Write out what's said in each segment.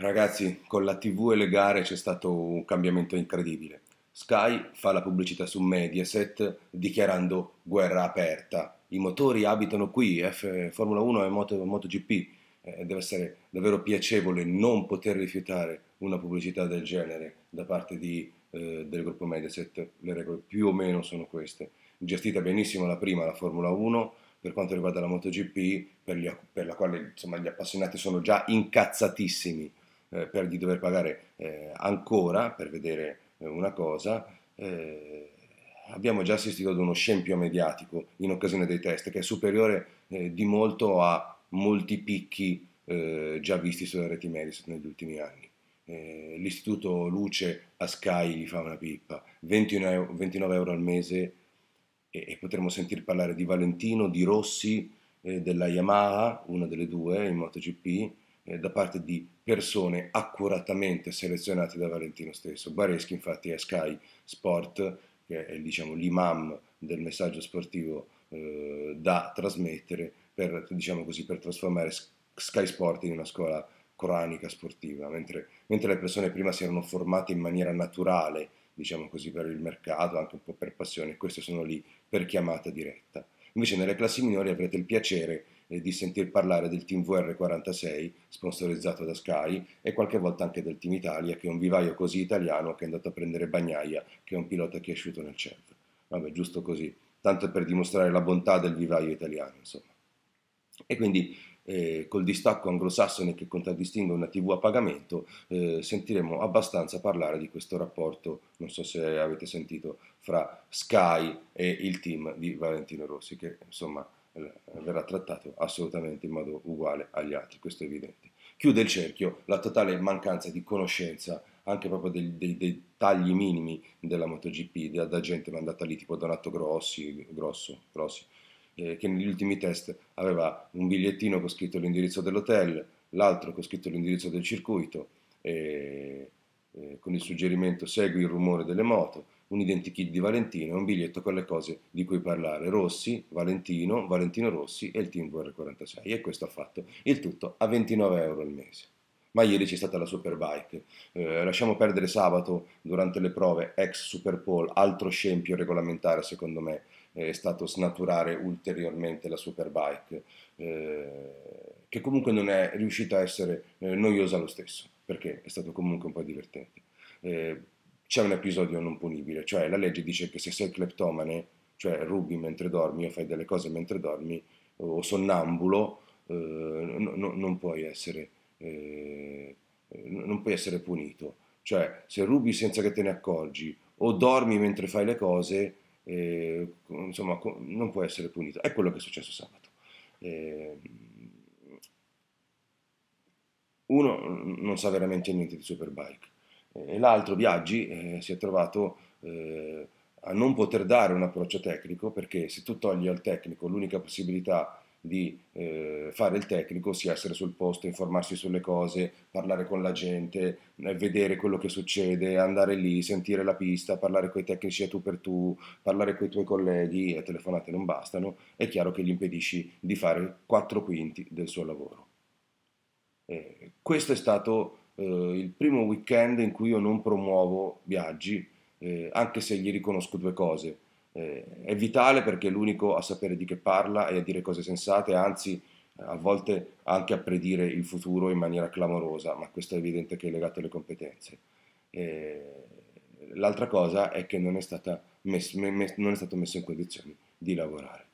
Ragazzi, con la TV e le gare c'è stato un cambiamento incredibile. Sky fa la pubblicità su Mediaset dichiarando guerra aperta. I motori abitano qui, F, Formula 1 e Moto, MotoGP. Eh, deve essere davvero piacevole non poter rifiutare una pubblicità del genere da parte di, eh, del gruppo Mediaset. Le regole più o meno sono queste. Gestita benissimo la prima, la Formula 1, per quanto riguarda la MotoGP, per, gli, per la quale insomma, gli appassionati sono già incazzatissimi eh, per, di dover pagare eh, ancora per vedere eh, una cosa, eh, abbiamo già assistito ad uno scempio mediatico in occasione dei test che è superiore di molto a molti picchi già visti sulle reti Mediaset negli ultimi anni. l'istituto Luce a Sky gli fa una pippa, 29 euro, 29 euro al mese e, e potremmo sentir parlare di Valentino, di Rossi, della Yamaha, una delle due in MotoGP, eh, da parte di persone accuratamente selezionate da Valentino stesso. Bareschi infatti è Sky Sport, che è diciamo, l'imam del messaggio sportivo eh, da trasmettere per, diciamo così, per trasformare Sky Sport in una scuola coranica sportiva, mentre, mentre le persone prima si erano formate in maniera naturale diciamo così, per il mercato, anche un po' per passione, queste sono lì per chiamata diretta. Invece nelle classi minori avrete il piacere di sentir parlare del Team VR46 sponsorizzato da Sky e qualche volta anche del Team Italia che è un vivaio così italiano che è andato a prendere Bagnaia che è un pilota che è uscito nel centro. Vabbè, giusto così, tanto per dimostrare la bontà del vivaio italiano, insomma. E quindi eh, col distacco anglosassone che contraddistingue una TV a pagamento, eh, sentiremo abbastanza parlare di questo rapporto, non so se avete sentito, fra Sky e il team di Valentino Rossi, che insomma eh, verrà trattato assolutamente in modo uguale agli altri, questo è evidente. Chiude il cerchio la totale mancanza di conoscenza anche proprio dei, dei, dei tagli minimi della MotoGP, da, da, gente mandata lì tipo Donato Grossi, Grosso, Grossi eh, che negli ultimi test aveva un bigliettino con scritto l'indirizzo dell'hotel, l'altro con scritto l'indirizzo del circuito, eh, eh, con il suggerimento segui il rumore delle moto, un identikit di Valentino e un biglietto con le cose di cui parlare, Rossi, Valentino, Valentino Rossi e il team VR46 e questo ha fatto il tutto a 29 euro al mese. Ma ieri c'è stata la Superbike, eh, lasciamo perdere sabato durante le prove ex Superpole, altro scempio regolamentare secondo me è stato snaturare ulteriormente la Superbike, eh, che comunque non è riuscita a essere eh, noiosa lo stesso, perché è stato comunque un po' divertente. Eh, c'è un episodio non punibile, cioè la legge dice che se sei cleptomane, cioè rubi mentre dormi o fai delle cose mentre dormi o sonnambulo, eh, no, no, non, puoi essere, eh, eh non puoi essere punito. Cioè se rubi senza che te ne accorgi o dormi mentre fai le cose, eh, insomma, non può essere punito. È quello che è successo sabato. Eh, uno non sa veramente niente di Superbike e l'altro Viaggi eh, si è trovato eh, a non poter dare un approccio tecnico perché se tu togli al tecnico l'unica possibilità di eh, fare il tecnico sia essere sul posto, informarsi sulle cose, parlare con la gente, eh, vedere quello che succede, andare lì, sentire la pista, parlare con i tecnici a tu per tu, parlare con i tuoi colleghi, e telefonate non bastano, è chiaro che gli impedisci di fare quattro quinti del suo lavoro. Eh, questo è stato eh, il primo weekend in cui io non promuovo viaggi, eh, anche se gli riconosco due cose. Eh, è vitale perché è l'unico a sapere di che parla e a dire cose sensate, anzi a volte anche a predire il futuro in maniera clamorosa, ma questo è evidente che è legato alle competenze. l'altra cosa è che non è, messo, non è stato messo in condizioni di lavorare.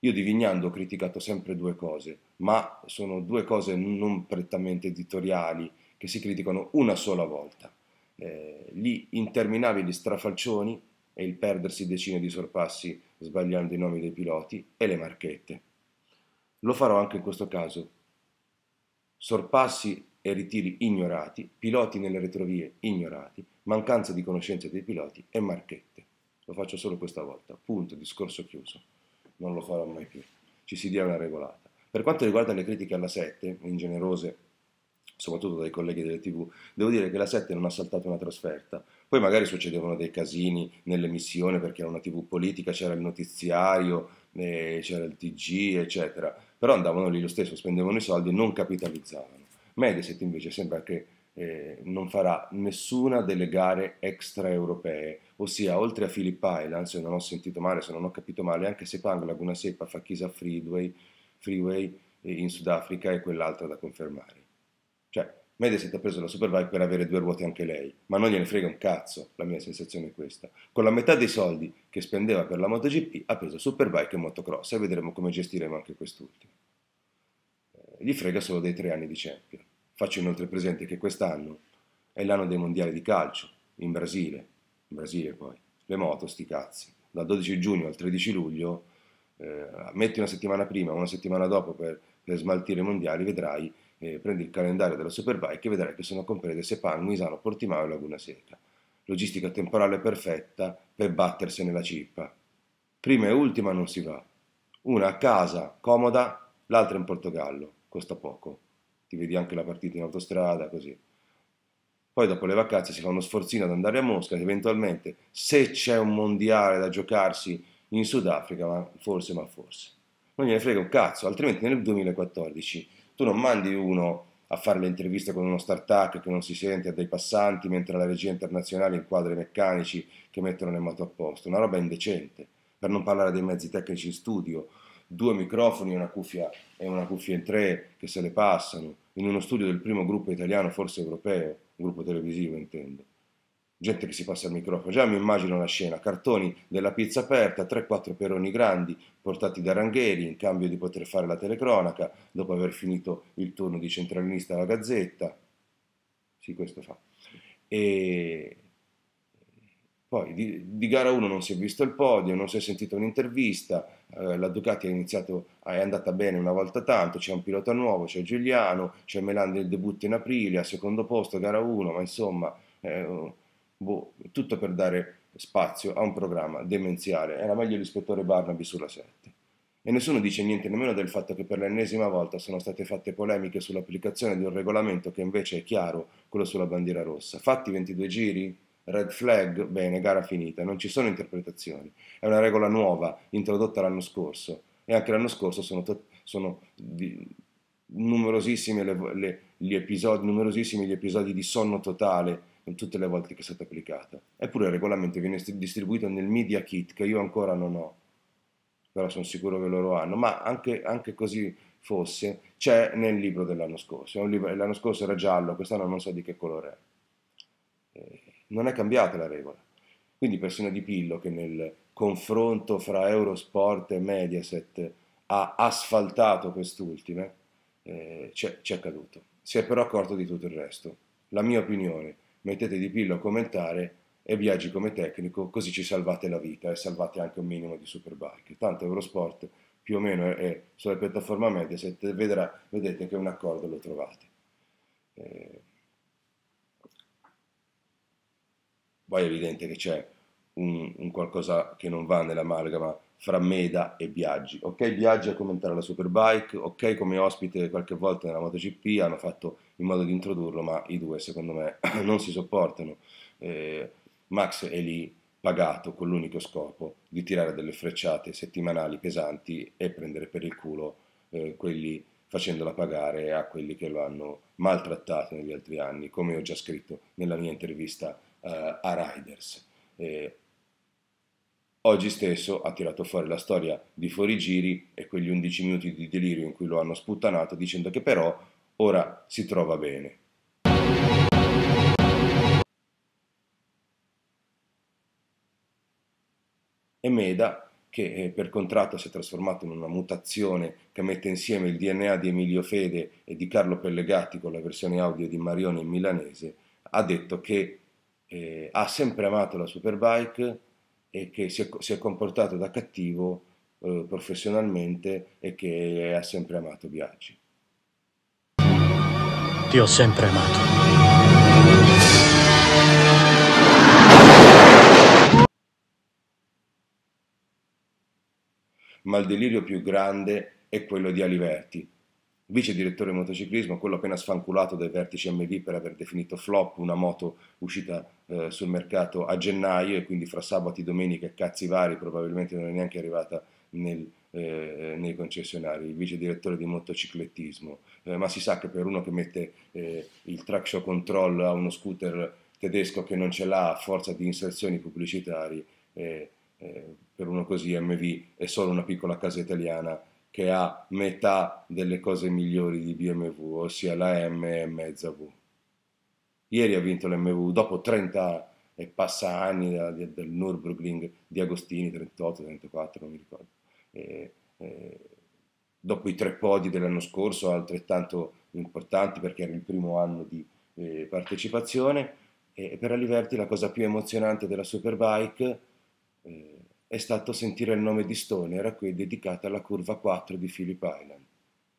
Io di Vignando ho criticato sempre due cose, ma sono due cose non prettamente editoriali, che si criticano una sola volta. Eh, gli interminabili strafalcioni e il perdersi decine di sorpassi sbagliando i nomi dei piloti e le marchette. Lo farò anche in questo caso. Sorpassi e ritiri ignorati, piloti nelle retrovie ignorati, mancanza di conoscenza dei piloti e marchette. Lo faccio solo questa volta, punto, discorso chiuso. Non lo farò mai più. Ci si dia una regolata. Per quanto riguarda le critiche alla 7, ingenerose soprattutto dai colleghi delle TV, devo dire che la 7 non ha saltato una trasferta. Poi magari succedevano dei casini nell'emissione perché era una TV politica, c'era il notiziario, eh, c'era il TG, eccetera, però andavano lì lo stesso, spendevano i soldi, e non capitalizzavano. Mediaset invece sembra che eh, non farà nessuna delle gare extraeuropee, ossia oltre a Philip Island, se non ho sentito male, se non ho capito male, anche se Sepang, Laguna Seppa, Fakisa Freeway, Freeway eh, in Sudafrica e quell'altra da confermare. Cioè, Mediaset ha preso la Superbike per avere due ruote anche lei, ma non gliene frega un cazzo, la mia sensazione è questa. Con la metà dei soldi che spendeva per la MotoGP ha preso Superbike e motocross e vedremo come gestiremo anche quest'ultimo. Eh, gli frega solo dei tre anni di Champion. Faccio inoltre presente che quest'anno è l'anno dei mondiali di calcio, in Brasile, in Brasile poi, le moto sti cazzi. Dal 12 giugno al 13 luglio, eh, metti una settimana prima, una settimana dopo per, per smaltire i mondiali, vedrai eh, prendi il calendario della Superbike e vedrai che sono comprese Sepan, Misano, Portimao e Laguna Seca. Logistica temporale perfetta per battersi nella cippa. Prima e ultima non si va. Una a casa, comoda, l'altra in Portogallo, costa poco. Ti vedi anche la partita in autostrada, così. Poi dopo le vacanze si fa uno sforzino ad andare a Mosca, eventualmente se c'è un mondiale da giocarsi in Sudafrica, ma forse, ma forse. Non gliene frega un cazzo, altrimenti nel 2014 tu non mandi uno a fare le interviste con uno start-up che non si sente a dei passanti mentre la regia internazionale inquadra i meccanici che mettono le moto a posto, una roba indecente, per non parlare dei mezzi tecnici in studio, due microfoni una cuffia, e una cuffia in tre che se le passano, in uno studio del primo gruppo italiano, forse europeo, un gruppo televisivo intendo gente che si passa il microfono. Già mi immagino la scena, cartoni della pizza aperta, 3-4 peroni grandi portati da Rangheri in cambio di poter fare la telecronaca dopo aver finito il turno di centralinista alla Gazzetta. Sì, questo fa. E poi di, di gara 1 non si è visto il podio, non si è sentita un'intervista, eh, la Ducati è, iniziato, è, andata bene una volta tanto, c'è un pilota nuovo, c'è Giuliano, c'è Melan del debutto in aprile, a secondo posto, gara 1, ma insomma... Eh, boh, tutto per dare spazio a un programma demenziale. Era meglio l'ispettore Barnaby sulla 7. E nessuno dice niente nemmeno del fatto che per l'ennesima volta sono state fatte polemiche sull'applicazione di un regolamento che invece è chiaro, quello sulla bandiera rossa. Fatti 22 giri, red flag, bene, gara finita, non ci sono interpretazioni. È una regola nuova, introdotta l'anno scorso. E anche l'anno scorso sono, sono numerosissimi, le, le, gli episodi, numerosissimi gli episodi di sonno totale tutte le volte che è stata applicata. Eppure il regolamento viene distribuito nel media kit che io ancora non ho, però sono sicuro che loro hanno, ma anche, anche così fosse, c'è nel libro dell'anno scorso. Libro, l'anno scorso era giallo, quest'anno non so di che colore è. Eh, non è cambiata la regola. Quindi persino Di Pillo che nel confronto fra Eurosport e Mediaset ha asfaltato quest'ultima, eh, ci è caduto. Si è però accorto di tutto il resto. La mia opinione mettete di pillo a commentare e viaggi come tecnico, così ci salvate la vita e salvate anche un minimo di superbike. Tanto Eurosport più o meno è, sulla piattaforma media, se vedrà, vedete che un accordo lo trovate. Eh, poi è evidente che c'è un, un, qualcosa che non va nell'amalgama fra Meda e Biaggi. Ok, Biaggi a commentare la Superbike, ok come ospite qualche volta nella MotoGP, hanno fatto in modo di introdurlo, ma i due secondo me non si sopportano. Eh, Max è lì pagato con l'unico scopo di tirare delle frecciate settimanali pesanti e prendere per il culo eh, quelli facendola pagare a quelli che lo hanno maltrattato negli altri anni, come ho già scritto nella mia intervista eh, a Riders. Eh, Oggi stesso ha tirato fuori la storia di Forigiri e quegli 11 minuti di delirio in cui lo hanno sputtanato dicendo che però ora si trova bene. E Meda, che eh, per contratto si è trasformato in una mutazione che mette insieme il DNA di Emilio Fede e di Carlo Pellegatti con la versione audio di Marione in milanese, ha detto che eh, ha sempre amato la Superbike, e che si è, si è comportato da cattivo eh, professionalmente e che ha sempre amato Biagi. Ti ho sempre amato. Ma il delirio più grande è quello di Aliverti, vice direttore motociclismo, quello appena sfanculato dai vertici MV per aver definito flop una moto uscita eh, sul mercato a gennaio e quindi fra sabato e domenica e cazzi vari probabilmente non è neanche arrivata nel, eh, nei concessionari, il vice direttore di motociclettismo, eh, ma si sa che per uno che mette eh, il traction control a uno scooter tedesco che non ce l'ha a forza di inserzioni pubblicitarie, eh, eh, per uno così MV è solo una piccola casa italiana che ha metà delle cose migliori di BMW, ossia la M e mezza V. Ieri ha vinto l'MV, dopo 30 e passa anni del, del Nürburgring di Agostini, 38, 34, non mi ricordo. E, e, dopo i tre podi dell'anno scorso, altrettanto importanti perché era il primo anno di eh, partecipazione, e per Aliverti la cosa più emozionante della Superbike... Eh, è stato sentire il nome di Stone, era qui dedicata alla curva 4 di Philip Island,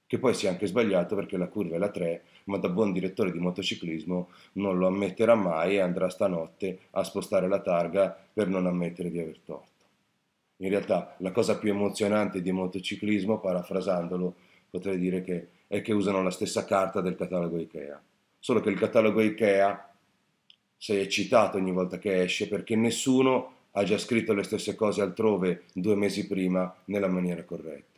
che poi si è anche sbagliato perché la curva è la 3, ma da buon direttore di motociclismo non lo ammetterà mai e andrà stanotte a spostare la targa per non ammettere di aver torto. In realtà la cosa più emozionante di motociclismo, parafrasandolo, potrei dire che è che usano la stessa carta del catalogo Ikea, solo che il catalogo Ikea sei eccitato ogni volta che esce perché nessuno ha già scritto le stesse cose altrove due mesi prima nella maniera corretta.